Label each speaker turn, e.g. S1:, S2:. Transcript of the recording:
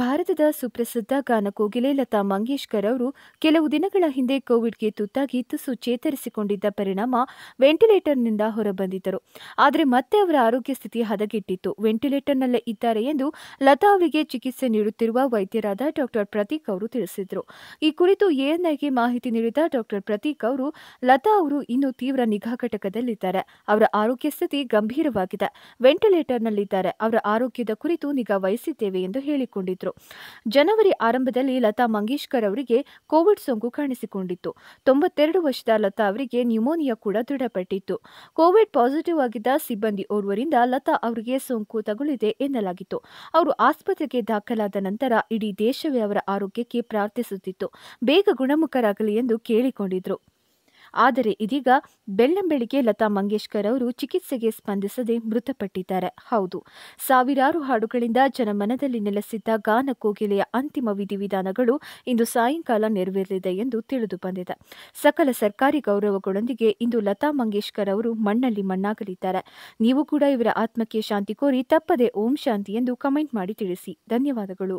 S1: ಭಾರತದ ಸುಪ್ರಸಿದ್ಧ ಗಾನಕೋಗಿಲೆ ಲತಾ ಮಂಗೇಶ್ಕರ್ ಅವರು ಕೆಲವು ದಿನಗಳ ಹಿಂದೆ ಕೋವಿಡ್ಗೆ ತುತ್ತಾಗಿ ತುಸು ಚೇತರಿಸಿಕೊಂಡಿದ್ದ ಪರಿಣಾಮ ವೆಂಟಿಲೇಟರ್ನಿಂದ ಹೊರಬಂದಿದ್ದರು ಆದರೆ ಮತ್ತೆ ಅವರ ಆರೋಗ್ಯ ಸ್ಥಿತಿ ಹದಗೆಟ್ಟಿತ್ತು ವೆಂಟಿಲೇಟರ್ನಲ್ಲೇ ಇದ್ದಾರೆ ಎಂದು ಲತಾ ಅವರಿಗೆ ಚಿಕಿತ್ಸೆ ನೀಡುತ್ತಿರುವ ವೈದ್ಯರಾದ ಡಾಕ್ಟರ್ ಪ್ರತೀಕ್ ಅವರು ತಿಳಿಸಿದರು ಈ ಕುರಿತು ಎಎನ್ಐಗೆ ಮಾಹಿತಿ ನೀಡಿದ ಡಾಕ್ಟರ್ ಪ್ರತೀಕ್ ಅವರು ಲತಾ ಅವರು ಇನ್ನೂ ತೀವ್ರ ನಿಗಾ ಘಟಕದಲ್ಲಿದ್ದಾರೆ ಅವರ ಆರೋಗ್ಯ ಸ್ಥಿತಿ ಗಂಭೀರವಾಗಿದೆ ವೆಂಟಿಲೇಟರ್ನಲ್ಲಿದ್ದಾರೆ ಅವರ ಆರೋಗ್ಯದ ಕುರಿತು ನಿಗಾ ವಹಿಸಿದ್ದೇವೆ ಎಂದು ಹೇಳಿಕೊಂಡಿದ್ದರು ಜನವರಿ ಆರಂಭದಲ್ಲಿ ಲತಾ ಮಂಗೇಶ್ಕರ್ ಅವರಿಗೆ ಕೋವಿಡ್ ಸೋಂಕು ಕಾಣಿಸಿಕೊಂಡಿತ್ತು ತೊಂಬತ್ತೆರಡು ವರ್ಷದ ಲತಾ ಅವರಿಗೆ ನ್ಯೂಮೋನಿಯಾ ಕೂಡ ದೃಢಪಟ್ಟಿತ್ತು ಕೋವಿಡ್ ಪಾಸಿಟಿವ್ ಆಗಿದ್ದ ಸಿಬ್ಬಂದಿ ಓರ್ವರಿಂದ ಲತಾ ಅವರಿಗೆ ಸೋಂಕು ತಗುಲಿದೆ ಎನ್ನಲಾಗಿತ್ತು ಅವರು ಆಸ್ಪತ್ರೆಗೆ ದಾಖಲಾದ ನಂತರ ಇಡೀ ದೇಶವೇ ಅವರ ಆರೋಗ್ಯಕ್ಕೆ ಪ್ರಾರ್ಥಿಸುತ್ತಿತ್ತು ಬೇಗ ಗುಣಮುಖರಾಗಲಿ ಎಂದು ಕೇಳಿಕೊಂಡಿದ್ರು ಆದರೆ ಇದೀಗ ಬೆಳ್ಳಂಬೆಳಿಗ್ಗೆ ಲತಾ ಮಂಗೇಶ್ಕರ್ ಅವರು ಚಿಕಿತ್ಸೆಗೆ ಸ್ಪಂದಿಸದೆ ಮೃತಪಟ್ಟಿದ್ದಾರೆ ಹೌದು ಸಾವಿರಾರು ಹಾಡುಗಳಿಂದ ಜನಮನದಲ್ಲಿ ನೆಲೆಸಿದ್ದ ಗಾನ ಕೋಗಿಲೆಯ ಅಂತಿಮ ವಿಧಿವಿಧಾನಗಳು ಇಂದು ಸಾಯಂಕಾಲ ನೆರವೇರಲಿದೆ ಎಂದು ತಿಳಿದು ಬಂದಿದೆ ಸಕಲ ಸರ್ಕಾರಿ ಗೌರವಗಳೊಂದಿಗೆ ಇಂದು ಲತಾ ಮಂಗೇಶ್ಕರ್ ಅವರು ಮಣ್ಣಲ್ಲಿ ಮಣ್ಣಾಗಲಿದ್ದಾರೆ ನೀವು ಕೂಡ ಇವರ ಆತ್ಮಕ್ಕೆ ಶಾಂತಿ ಕೋರಿ ತಪ್ಪದೆ ಓಂ ಶಾಂತಿ ಎಂದು ಕಮೆಂಟ್ ಮಾಡಿ ತಿಳಿಸಿ ಧನ್ಯವಾದಗಳು